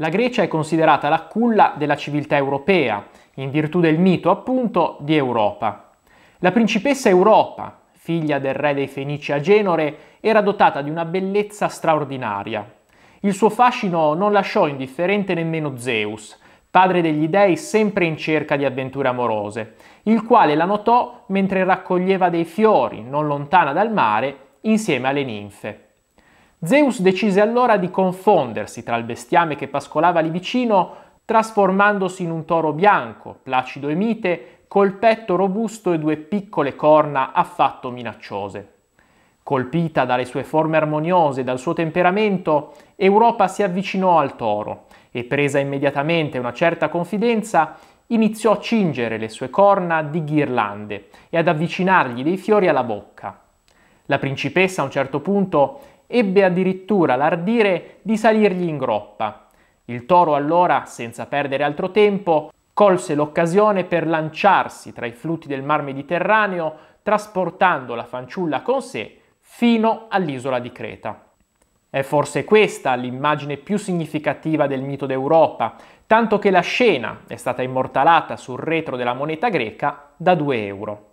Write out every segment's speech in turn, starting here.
La Grecia è considerata la culla della civiltà europea, in virtù del mito appunto di Europa. La principessa Europa, figlia del re dei Fenici a Genore, era dotata di una bellezza straordinaria. Il suo fascino non lasciò indifferente nemmeno Zeus, padre degli dei sempre in cerca di avventure amorose, il quale la notò mentre raccoglieva dei fiori non lontana dal mare insieme alle ninfe. Zeus decise allora di confondersi tra il bestiame che pascolava lì vicino, trasformandosi in un toro bianco, placido e mite, col petto robusto e due piccole corna affatto minacciose. Colpita dalle sue forme armoniose e dal suo temperamento, Europa si avvicinò al toro e, presa immediatamente una certa confidenza, iniziò a cingere le sue corna di ghirlande e ad avvicinargli dei fiori alla bocca. La principessa a un certo punto ebbe addirittura l'ardire di salirgli in groppa. Il toro allora, senza perdere altro tempo, colse l'occasione per lanciarsi tra i flutti del Mar Mediterraneo, trasportando la fanciulla con sé fino all'isola di Creta. È forse questa l'immagine più significativa del mito d'Europa, tanto che la scena è stata immortalata sul retro della moneta greca da 2 euro.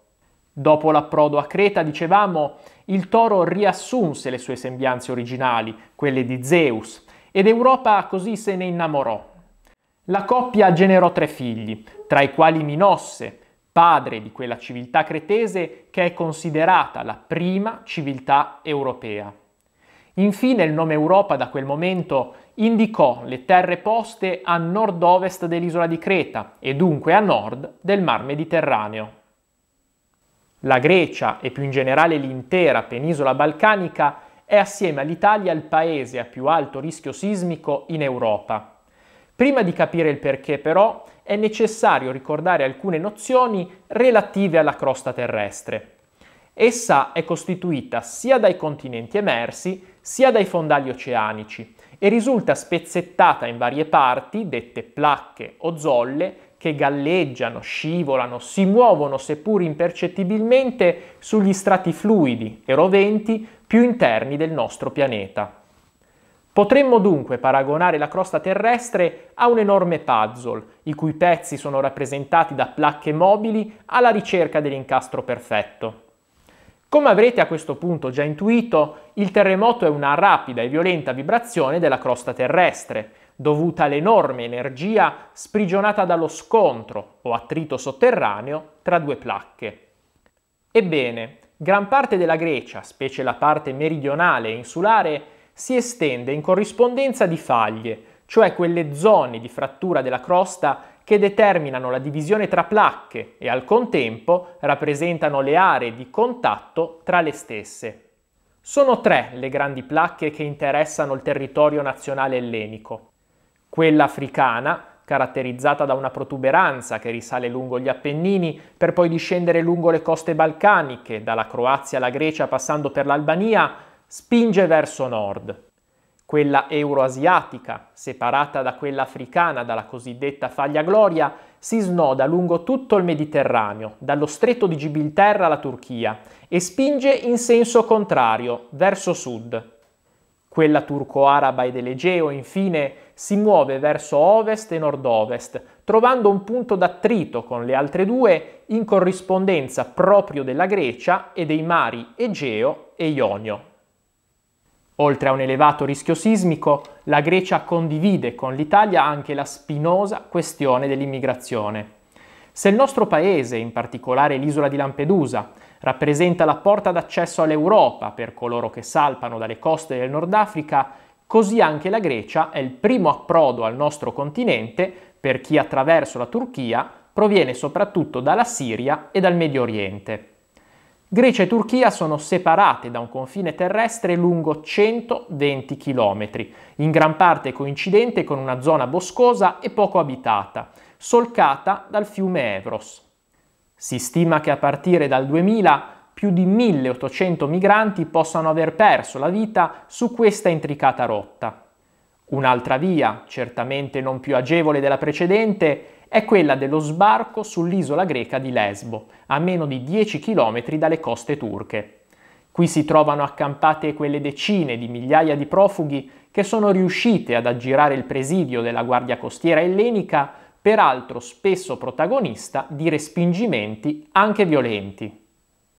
Dopo l'approdo a Creta, dicevamo, il toro riassunse le sue sembianze originali, quelle di Zeus, ed Europa così se ne innamorò. La coppia generò tre figli, tra i quali Minosse, padre di quella civiltà cretese che è considerata la prima civiltà europea. Infine il nome Europa da quel momento indicò le terre poste a nord-ovest dell'isola di Creta e dunque a nord del Mar Mediterraneo. La Grecia e più in generale l'intera penisola balcanica è assieme all'Italia il paese a più alto rischio sismico in Europa. Prima di capire il perché però è necessario ricordare alcune nozioni relative alla crosta terrestre. Essa è costituita sia dai continenti emersi sia dai fondali oceanici e risulta spezzettata in varie parti, dette placche o zolle, che galleggiano, scivolano, si muovono seppur impercettibilmente sugli strati fluidi e roventi più interni del nostro pianeta. Potremmo dunque paragonare la crosta terrestre a un enorme puzzle, i cui pezzi sono rappresentati da placche mobili alla ricerca dell'incastro perfetto. Come avrete a questo punto già intuito, il terremoto è una rapida e violenta vibrazione della crosta terrestre, dovuta all'enorme energia sprigionata dallo scontro o attrito sotterraneo tra due placche. Ebbene, gran parte della Grecia, specie la parte meridionale e insulare, si estende in corrispondenza di faglie, cioè quelle zone di frattura della crosta che determinano la divisione tra placche e al contempo rappresentano le aree di contatto tra le stesse. Sono tre le grandi placche che interessano il territorio nazionale ellenico quella africana, caratterizzata da una protuberanza che risale lungo gli Appennini, per poi discendere lungo le coste balcaniche, dalla Croazia alla Grecia passando per l'Albania, spinge verso nord. Quella euroasiatica, separata da quella africana dalla cosiddetta faglia gloria, si snoda lungo tutto il Mediterraneo, dallo stretto di Gibilterra alla Turchia, e spinge in senso contrario, verso sud. Quella turco-araba ed elegeo, infine, si muove verso ovest e nord-ovest, trovando un punto d'attrito con le altre due in corrispondenza proprio della Grecia e dei mari Egeo e Ionio. Oltre a un elevato rischio sismico, la Grecia condivide con l'Italia anche la spinosa questione dell'immigrazione. Se il nostro paese, in particolare l'isola di Lampedusa, rappresenta la porta d'accesso all'Europa per coloro che salpano dalle coste del Nord Africa, Così anche la Grecia è il primo approdo al nostro continente per chi attraverso la Turchia proviene soprattutto dalla Siria e dal Medio Oriente. Grecia e Turchia sono separate da un confine terrestre lungo 120 km, in gran parte coincidente con una zona boscosa e poco abitata, solcata dal fiume Evros. Si stima che a partire dal 2000 più di 1800 migranti possano aver perso la vita su questa intricata rotta. Un'altra via, certamente non più agevole della precedente, è quella dello sbarco sull'isola greca di Lesbo, a meno di 10 km dalle coste turche. Qui si trovano accampate quelle decine di migliaia di profughi che sono riuscite ad aggirare il presidio della Guardia Costiera ellenica, peraltro spesso protagonista di respingimenti anche violenti.